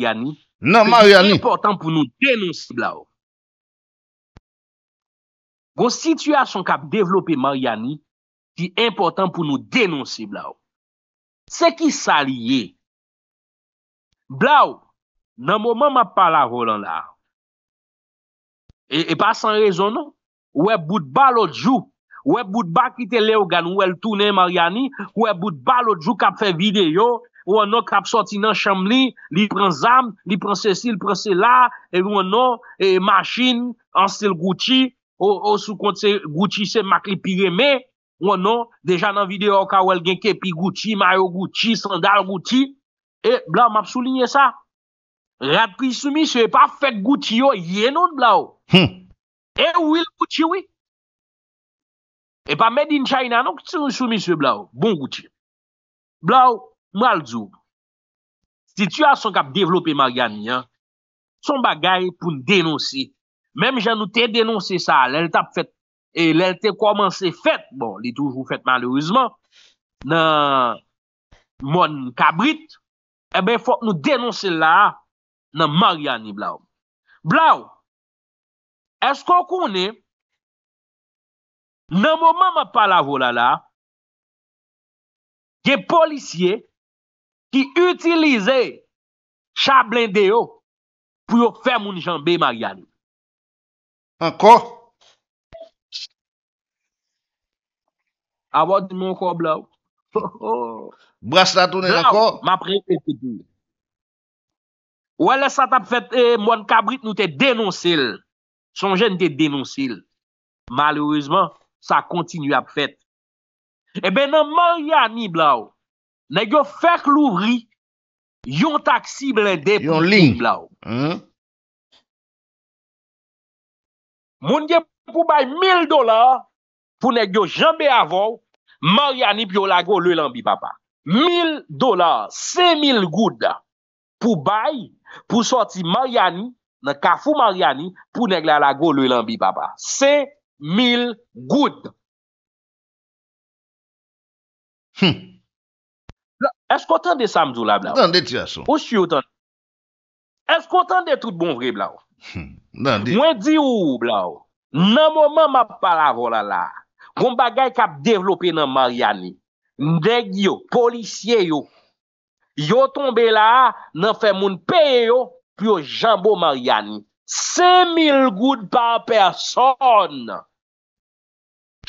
Si non, important pou nou denonsi blaou Gonsituyasyon kap developi Mariani Si important pou nou denonsi blaou Se ki sali ye Blaou Nan mouman mapal la volan la E pa san rezon nou Ou e bout balot jou Ou e bout bakite le ou gan ou el toune Mariani Ou e bout balot jou kap fe videyo ou an nou kap soti nan chanm li, li pren zam, li pren se sil, pren se la, e ou an nou, e masjin, ansel gouti, ou sou kont se gouti se makri pireme, ou an nou, deja nan videyo, kawel genke pi gouti, mayo gouti, sandal gouti, e blaou map souline sa, ratpi sou misyo, e pa fek gouti yo, ye non blaou, hmm. e ouil gouti we, e pa made in China, nou ki sou misyo blaou, bon gouti, blaou, Mwal djoub. Si tu a son kap devlopi Mariani, son bagay pou nou denonsi. Mem jan nou te denonsi sa, lèl te ap fèt, e lèl te koman se fèt, bon, li toujou fèt malerizman, nan mon kabrit, e ben fòk nou denonsi la nan Mariani blaou. Blaou, esko kounen, nan mwaman pa la vola la, gen polisye, ki utilize chablende yo pou yo fè moun jambè Mariani. Anko? Avò di moun kon, Blau. Bras la tonè, l'anko? Blau, m'aprepe fè di. Ouè lè sa tap fèt, eh, moun kabrit nou te denonsil. Son jè nou te denonsil. Malouzman, sa kontinu ap fèt. Ebe eh nan Mariani, Blau, Nè gyo fèk lourri yon taksib lè de pou pou plaw. Hmm? Moun gen pou bay 1000 dolar pou nè gyo jambè avow Mariani pi yo lago lè lan bi papa. 1000 dolar, 5000 gouda pou bay pou soti Mariani nan kafou Mariani pou nè gyo lago lè lan bi papa. 5000 gouda. Hmm. Eskotan de samzou la blaou? Dande tiyasou. Osy yo tanda? Eskotan de tout bon vre blaou? Dande. Hmm. Mwen di ou blaou? Nan mouman map para vola la. Goumba gay kap devlope nan Mariani. Ndeg yo, polisye yo. Yo tombe la, nan fe moun pe yo, pi yo jambo Mariani. Se mil gout pa person.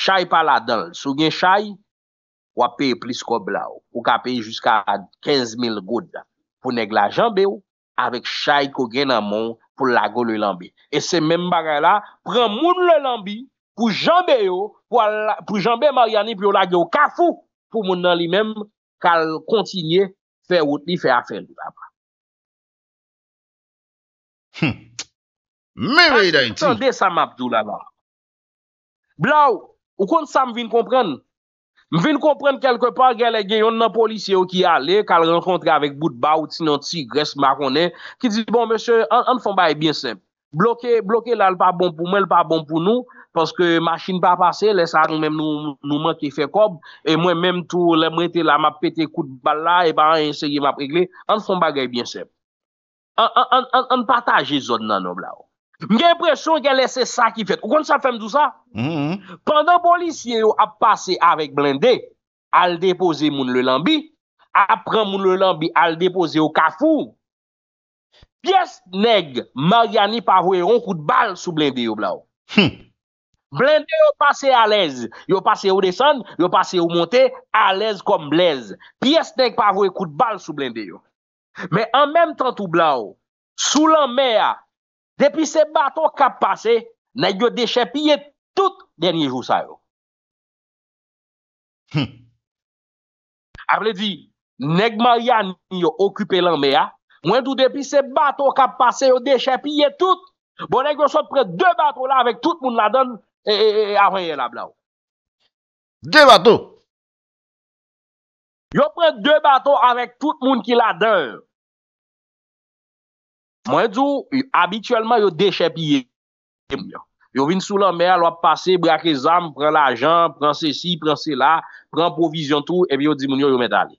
Chay pala del. Sou gen chay? wap paye plis ko bla ou, pou ka paye jiska 15 mil gouda, pou neg la janbe ou, avek chay ko gen nan moun, pou lago le lanbi. E se men bagay la, pren moun le lanbi, pou janbe yo, pou janbe Mariani, pou yo lage yo kafou, pou moun nan li men, kal kontinye, fe wot li fe afer li la ba. Mwen vey da yon ti. Mwen vey sa map dou la ba. Bla ou, ou kont sa m vin komprenn, M vin komprenn kelke pa, gen lè gen yon nan polisye ou ki ale, kal renkontre avèk bout ba ou ti nan tigres maronè, ki di, bon mè sè, an fon ba e bin sèp. Bloke, bloke lè lè pa bon pou mè, lè pa bon pou nou, paske machin pa pase, lè sa roun mèm nou man ki fè kob, e mwen mèm tou, lè mwen te la ma pète kout bal la, e pa an yon sè gè ma pregle, an fon ba gè e bin sèp. An pataje zon nan ob la ou. Mwen gen presyon gen lese sa ki fet. Ou kon sa fem dousa? Mm-hmm. Pendan bolisye yo ap pase avèk blindè, al depose moun le lambi, ap pran moun le lambi, al depose yo kafou, piyes neg, mariani pa vwe yon kout bal sou blindè yo blaou. Hmm. Blindè yo pase alèz, yo pase yo desan, yo pase yo monte, alèz kom blèz. Pies neg pa vwe kout bal sou blindè yo. Men an menm tan tou blaou, sou lan mè ya, depi se bato kap pase, ne yo deche pye tout denye jou sa yo. Hmm. Aple di, neg ma ya ni yo okupe lan me ya, mwen tou depi se bato kap pase, yo deche pye tout, bon neg yo sou pre de bato la, avek tout moun la don, e, e, e avreye la bla ou. De bato? Yo pre de bato avek tout moun ki la don. Mwen djou, abituellement yo deche piye Yo vin sou la mer Lo ap pase, brake zam, pren la jan Pren se si, pren se la Pren provizyon tou, ev yo di moun yo yo men dali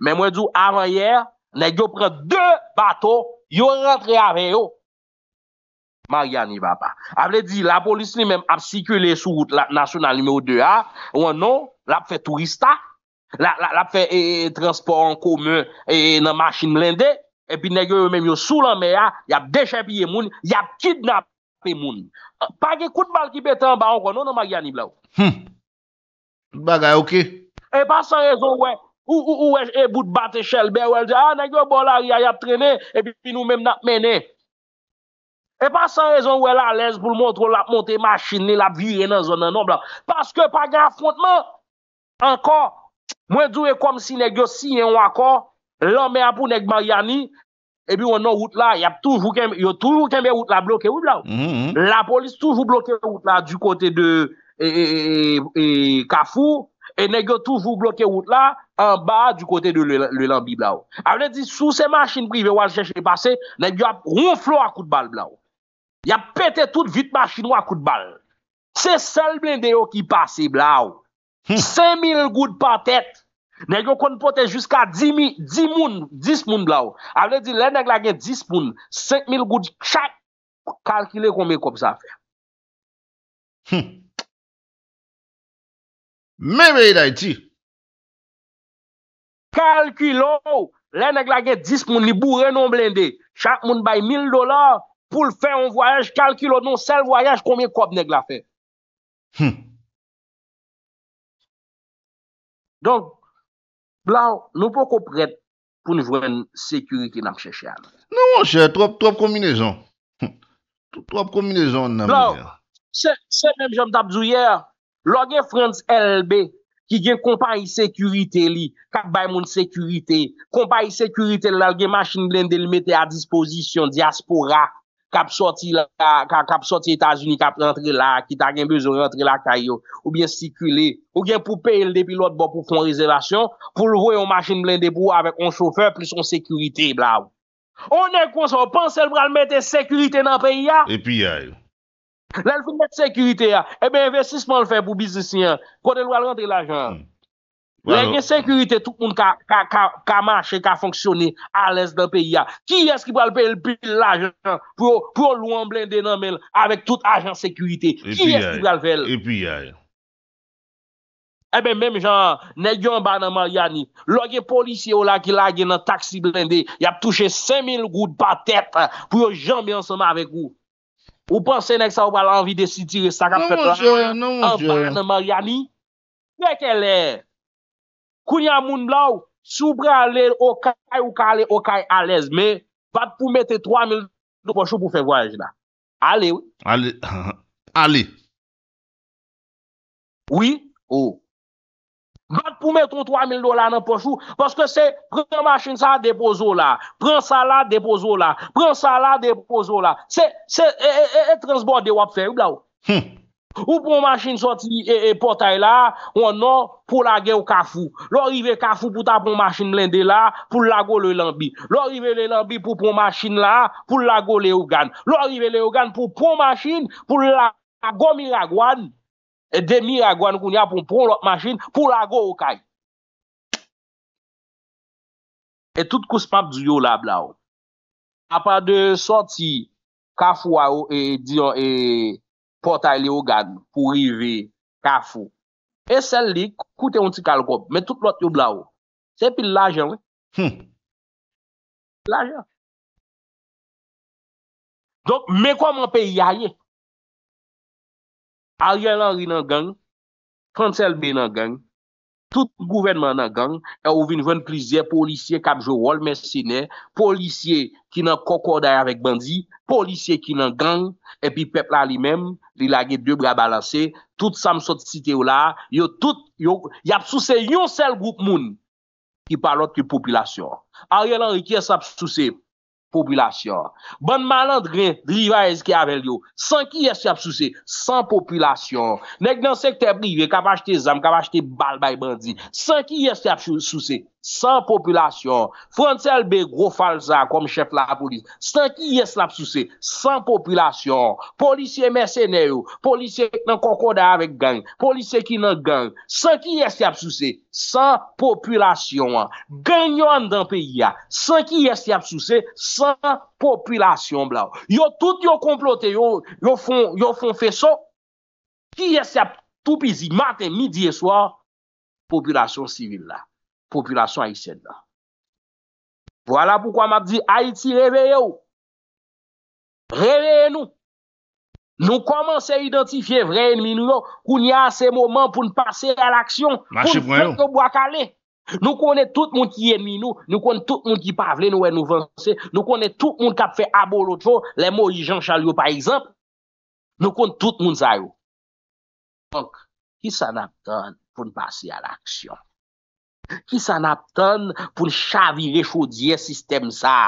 Men mwen djou, avan yer Ne yo pren de baton Yo rentre aven yo Ma gya ni va pa Aple di, la polis li men ap sikwe le sou Rout la nasyonan lume ou deha Ou anon, la ap fe turista La ap fe transport en kome E nan masin blinde Epi negyo yo menm yo sou lan me ya Yap deche piye moun Yap kidnap pe moun Pag ekout bal ki petan ba an kon Nono magi anib la ou hmm. Bagay ouke Epa san rezon we Ou ou ou e, e bout bate chelbe Wel di a ah, negyo bolari a yap trene Epi nou menm nap mene Epa san rezon we la alens pou l montre Lap monte maschine Lap vire nan zona non bla Paske pagi afrontman Ankor Mwen dure kom si negyo si en wakor Lò mè apou nèk Mariani E bi wò nou wout la Yò toujou kemè wout la bloke wou bla wò La polis toujou bloke wout la Du kote de Kafou E nèk yo toujou bloke wout la An ba du kote de lèlambi bla wò A mè di sou se machin prive wò jèche E pase nèk yo ap ronflou akout bal bla wò Y ap pète tout vit machin wò akout bal Se sel blende yo ki pase bla wò Se mil gout pa tèt Nèk yo konpote jiska 10 moun 10 moun bla ou Avle di lè nèk la gen 10 moun 5000 goud chak Kalkile komey kop zafè hmm. Mè mè yi da iti Kalkilo Lè nèk la gen 10 moun Nibou renon blende Chak moun bay 1000 dolar Poul fè an voyaj Kalkilo nou sel voyaj Komey kop nèk la fè hmm. Donk Blaou, nou pou ko pret pou nou vwen sekurite nan mwen chè chè an. Nou mwen chè, trop kombinezon. Trop kombinezon nan mwen chè an. Se mèm jom dabzou yè, lò gen Frans LLB ki gen kompa yi sekurite li, kak bay moun sekurite, kompa yi sekurite lò gen machin lènde li mette a dispozisyon diaspora. Kap sorti Etasuni, kap rentre la, ki ta gen bezou rentre la kayo, ou bien sikule, ou bien pou peye l depilot bo pou fon rezervasyon, pou l vwe yon machin blende bou avèk yon chauffeur plus yon sekurite blaou. Onè konson, panse l vwa l mette sekurite nan peyi ya? E pi ya yon. La l pou mette sekurite ya, e eh ben investisman l fè pou bizisyen, kote l vwa l rentre l ajan. Hmm. Lè gen sekurite, tout moun ka ka manche, ka fonksyone alèz dè peyi ya. Ki yè skibal bel bil l'ajen pou yo louan blende nan men avèk tout ajen sekurite. Ki yè skibal vel? E pi yè. E ben mèm jan, ne gyo mba nan maryani, lò gen polisye ou la ki lage nan taksi blende, yap touche 5000 gout pa tèt pou yo jambi ansama avèk ou. Ou panse nèk sa ou wala anvi de si tire sakap fetwa? Non, non, non. Mba nan maryani? Lè ke lè? Koun ya moun bla ou, soubra le okay ou ka le okay alez, me, vat pou mette 3 mil do la nan pochou pou fe voyaj la. Ale, ou. Ale. Ale. Oui, ou. Vat pou mette 3 mil do la nan pochou, paske se, preman chinsa depozo la, preman salade depozo la, preman salade depozo la. Se, se, e, e, e, e, transborde wap fe, ou bla ou. Hmm. Ou pou machin soti e, e potay la, wano pou lage ou kafou. Lo rive kafou pou ta pou machin lende la, pou lago le lanbi. Lo rive le lanbi pou pou machin la, pou lago le ugan. Lo rive le ugan pou pou machin, pou lago mi ragwan, e de mi ragwan koun ya pou pou lot machin, pou lago ou kaj. E tout kouspap ziyo lab la ou. A pa de soti, kafou a ou e diyo e... e Portay li yo gad pou rive, kafou. E sel li, koute yon ti kalkop, me tout lot yo bla ou. Se pil lajan we. Hmm. Lajan. Dok, me kwa mwen pe yaye? Ajen nan ri nan gangi, kante sel bi nan gangi, tout gouvenman nan gang, e ouvin vwen plizye, polisye kamjou wol, mersine, polisye ki nan kokoda ya vek bandi, polisye ki nan gang, epi pepla li menm, li la gen dwe bra balanse, tout samsot site ou la, yo tout, yo, ya pso se yon sel goup moun, ki palot ki populasyon. Ayo lan rikye sa pso se, populasyon. Bon malan drin driva ez ki avel yo. San ki yese ap souse? San populasyon. Nek nan sekte prive, kap achete zam, kap achete balbay bandi. San ki yese ap souse? San populasyon. Frontel be gro falza kom chep la polis. San ki yes la psouse. San populasyon. Polisye mersene yo. Polisye nan kokoda avek gang. Polisye ki nan gang. San ki yes la psouse. San populasyon. Ganyon dan peyi ya. San ki yes la psouse. San populasyon blaou. Yo tout yo komplote. Yo fon fey so. Ki yes la psouse. Maten, midi e swa. Populasyon sivil la. Populasyon Aïtse dna Vwala poukwa m ap di Aïtse reveye ou Reveye nou Nou komanse identifiye vreye nminou Koun ya se moman pou n'passe A l'aksyon Nou konen tout moun ki Nminou, nou konen tout moun ki pavle Nou konen tout moun ki ap fe Abolotro, lè mori Jean Chaliou Par exemple, nou konen tout moun Zayou Ki s'adapten pou n'passe A l'aksyon Ki sa nap ton pou n'chavire chodye sistem sa?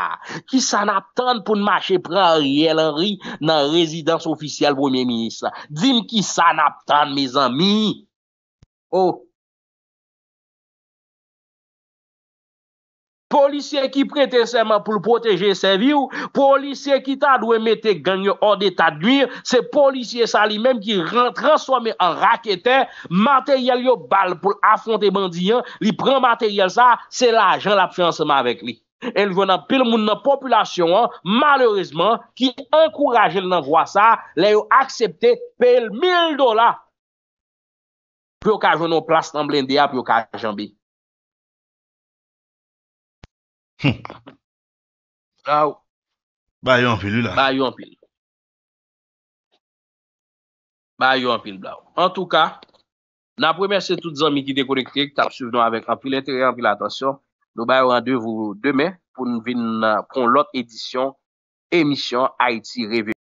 Ki sa nap ton pou n'mache pre anri el anri nan rezidans ofisyal vwemye minisa? Dime ki sa nap ton, me zami? Polisye ki prete seman pou proteje sevi ou, polisye ki ta dwe mette ganyo ou de ta dwi, se polisye sa li menm ki rentran so me an rakete, materyal yo bal pou afronte bandiyan, li pren materyal sa, se la jan la preansman avèk li. El vwè nan pil moun nan populasyon an, malèrezman, ki an kourajel nan vwa sa, le yo aksepte pel mil dola. Pyo kajon nou plas tan blende a, pyo kajon bi. Mwen. Blaou. Bayou an pilou la. Bayou an pilou. Bayou an pilou blaou. En tout ka, nan pou mersè tout zan mi ki dekonek trik, tap souvenon avek an pilou interyen, an pilou atensyon, nou bayou an devou deme, pou nou vin kon lot edisyon, emisyon Haiti Revue.